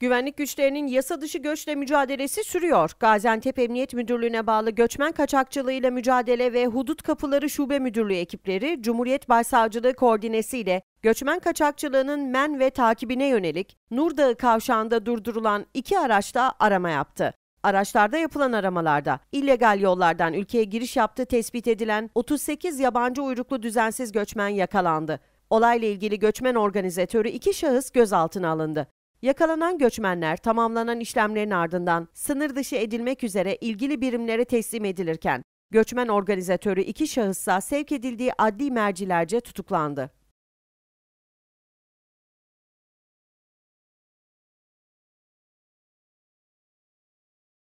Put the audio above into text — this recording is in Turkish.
Güvenlik güçlerinin yasa dışı göçle mücadelesi sürüyor. Gaziantep Emniyet Müdürlüğü'ne bağlı göçmen kaçakçılığıyla mücadele ve hudut kapıları şube müdürlüğü ekipleri Cumhuriyet Başsavcılığı koordinesiyle göçmen kaçakçılığının men ve takibine yönelik Nurdağı kavşağında durdurulan iki araçta arama yaptı. Araçlarda yapılan aramalarda illegal yollardan ülkeye giriş yaptığı tespit edilen 38 yabancı uyruklu düzensiz göçmen yakalandı. Olayla ilgili göçmen organizatörü iki şahıs gözaltına alındı. Yakalanan göçmenler tamamlanan işlemlerin ardından sınır dışı edilmek üzere ilgili birimlere teslim edilirken göçmen organizatörü iki şahıssa sevk edildiği adli mercilerce tutuklandı.